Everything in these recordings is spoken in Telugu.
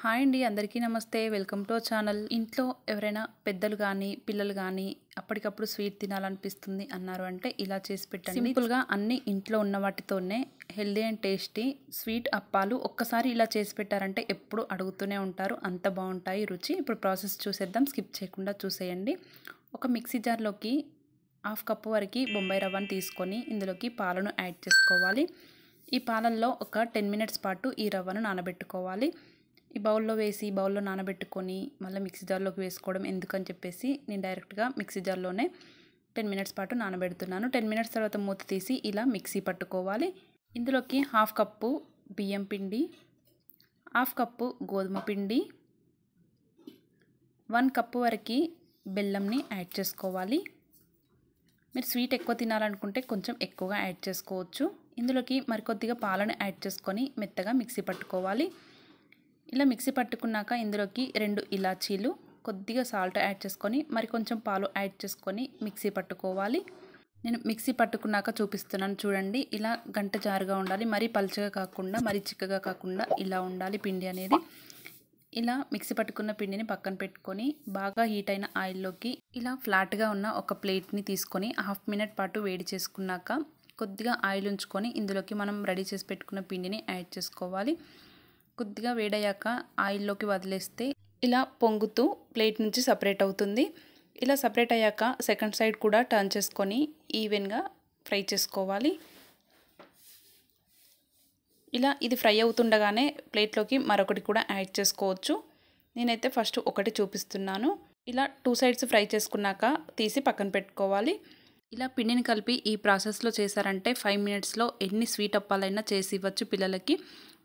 హాయ్ అండి అందరికీ నమస్తే వెల్కమ్ టు ఛానల్ ఇంట్లో ఎవరైనా పెద్దలు కానీ పిల్లలు కానీ అప్పటికప్పుడు స్వీట్ తినాలనిపిస్తుంది అన్నారు అంటే ఇలా చేసి పెట్టండి సింపుల్గా అన్ని ఇంట్లో ఉన్న వాటితోనే హెల్దీ అండ్ టేస్టీ స్వీట్ అప్పాలు ఒక్కసారి ఇలా చేసి పెట్టారంటే ఎప్పుడు అడుగుతూనే ఉంటారు అంత బాగుంటాయి రుచి ఇప్పుడు ప్రాసెస్ చూసేద్దాం స్కిప్ చేయకుండా చూసేయండి ఒక మిక్సీ జార్లోకి హాఫ్ కప్పు వరకు బొంబాయి రవ్వను తీసుకొని ఇందులోకి పాలను యాడ్ చేసుకోవాలి ఈ పాలల్లో ఒక టెన్ మినిట్స్ పాటు ఈ రవ్వను నానబెట్టుకోవాలి ఈ బౌల్లో వేసి బౌల్లో నానబెట్టుకొని మళ్ళీ మిక్సీ జార్లోకి వేసుకోవడం ఎందుకని చెప్పేసి నేను డైరెక్ట్గా మిక్సీ జార్లోనే టెన్ మినిట్స్ పాటు నానబెడుతున్నాను టెన్ మినిట్స్ తర్వాత మూత తీసి ఇలా మిక్సీ పట్టుకోవాలి ఇందులోకి హాఫ్ కప్పు బియ్యం పిండి హాఫ్ కప్పు గోధుమ పిండి వన్ కప్పు వరకు బెల్లంని యాడ్ చేసుకోవాలి మీరు స్వీట్ ఎక్కువ తినాలనుకుంటే కొంచెం ఎక్కువగా యాడ్ చేసుకోవచ్చు ఇందులోకి మరికొద్దిగా పాలను యాడ్ చేసుకొని మెత్తగా మిక్సీ పట్టుకోవాలి ఇలా మిక్సీ పట్టుకున్నాక ఇందులోకి రెండు ఇలాచీలు కొద్దిగా సాల్ట్ యాడ్ చేసుకొని మరి కొంచెం పాలు యాడ్ చేసుకొని మిక్సీ పట్టుకోవాలి నేను మిక్సీ పట్టుకున్నాక చూపిస్తున్నాను చూడండి ఇలా గంట జారుగా ఉండాలి మరీ పలుచగా కాకుండా మరీ చిక్కగా కాకుండా ఇలా ఉండాలి పిండి అనేది ఇలా మిక్సీ పట్టుకున్న పిండిని పక్కన పెట్టుకొని బాగా హీట్ అయిన ఆయిల్లోకి ఇలా ఫ్లాట్గా ఉన్న ఒక ప్లేట్ని తీసుకొని హాఫ్ మినిట్ పాటు వేడి చేసుకున్నాక కొద్దిగా ఆయిల్ ఉంచుకొని ఇందులోకి మనం రెడీ చేసి పెట్టుకున్న పిండిని యాడ్ చేసుకోవాలి కొద్దిగా వేడయ్యాక ఆయిల్లోకి వదిలేస్తే ఇలా పొంగుతూ ప్లేట్ నుంచి సపరేట్ అవుతుంది ఇలా సపరేట్ అయ్యాక సెకండ్ సైడ్ కూడా టర్న్ చేసుకొని ఈవెన్గా ఫ్రై చేసుకోవాలి ఇలా ఇది ఫ్రై అవుతుండగానే ప్లేట్లోకి మరొకటి కూడా యాడ్ చేసుకోవచ్చు నేనైతే ఫస్ట్ ఒకటి చూపిస్తున్నాను ఇలా టూ సైడ్స్ ఫ్రై చేసుకున్నాక తీసి పక్కన పెట్టుకోవాలి ఇలా పిండిని కలిపి ఈ ప్రాసెస్లో చేశారంటే ఫైవ్ మినిట్స్లో ఎన్ని స్వీట్ అప్పాలైనా చేసి ఇవ్వచ్చు పిల్లలకి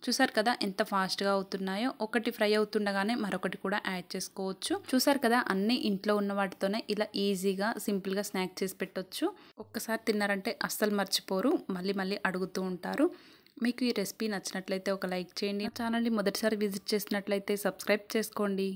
చూసారు కదా ఎంత ఫాస్ట్గా అవుతున్నాయో ఒకటి ఫ్రై అవుతుండగానే మరొకటి కూడా యాడ్ చేసుకోవచ్చు చూసారు కదా అన్ని ఇంట్లో ఉన్న వాటితోనే ఇలా ఈజీగా సింపుల్గా స్నాక్ చేసి పెట్టొచ్చు ఒక్కసారి తిన్నారంటే అస్సలు మర్చిపోరు మళ్ళీ మళ్ళీ అడుగుతూ ఉంటారు మీకు ఈ రెసిపీ నచ్చినట్లయితే ఒక లైక్ చేయండి ఛానల్ని మొదటిసారి విజిట్ చేసినట్లయితే సబ్స్క్రైబ్ చేసుకోండి